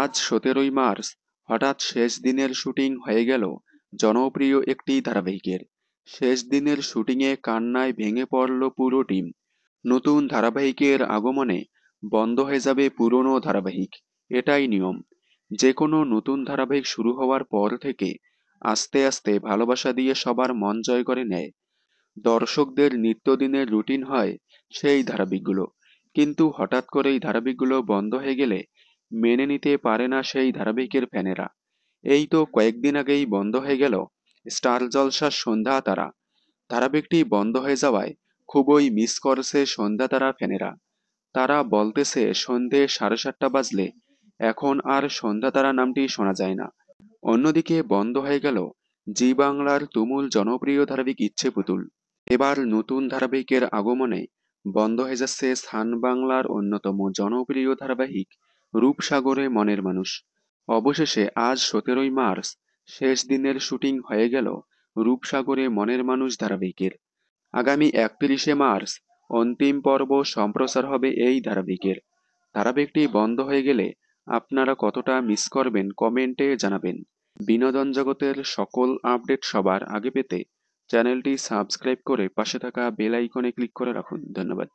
আজ সতেরোই মার্চ হঠাৎ শেষ দিনের শুটিং হয়ে গেল জনপ্রিয় একটি ধারাবাহিকের শেষ দিনের শুটিংয়ে কান্নায় ভেঙে পড়ল পুরো টিম নতুন ধারাবাহিকের আগমনে বন্ধ হয়ে যাবে পুরনো ধারাবাহিক এটাই নিয়ম যে কোনো নতুন ধারাবাহিক শুরু হওয়ার পর থেকে আস্তে আস্তে ভালোবাসা দিয়ে সবার মন জয় করে নেয় দর্শকদের নিত্যদিনের রুটিন হয় সেই ধারাবাহিকগুলো কিন্তু হঠাৎ করেই ধারাবাহিকগুলো বন্ধ হয়ে গেলে মেনে নিতে পারে না সেই ধারাবাহিকের ফ্যানেরা এই তো কয়েকদিন আগেই বন্ধ হয়ে গেল স্টার জলসার সন্ধ্যা তারা ধারাবাহিকটি বন্ধ হয়ে যাওয়ায় খুবই মিস করছে সন্ধ্যা তারা ফ্যানেরা তারা বলতেছে সন্ধে সাড়ে সাতটা বাজলে এখন আর সন্ধ্যা তারা নামটি শোনা যায় না অন্যদিকে বন্ধ হয়ে গেল জি বাংলার তুমুল জনপ্রিয় ধারাবাহিক ইচ্ছে পুতুল এবার নতুন ধারাবাহিকের আগমনে বন্ধ হয়ে যাচ্ছে স্থান বাংলার অন্যতম জনপ্রিয় ধারাবাহিক রূপসাগরে মনের মানুষ অবশেষে আজ সতেরোই মার্চ শেষ দিনের শুটিং হয়ে গেল রূপসাগরে মনের মানুষ ধারাবাহিকের আগামী একত্রিশে মার্চ অন্তিম পর্ব সম্প্রচার হবে এই ধারাবাহিকের ধারাবাহিকটি বন্ধ হয়ে গেলে আপনারা কতটা মিস করবেন কমেন্টে জানাবেন বিনোদন জগতের সকল আপডেট সবার আগে পেতে চ্যানেলটি সাবস্ক্রাইব করে পাশে থাকা বেল আইকনে ক্লিক করে রাখুন ধন্যবাদ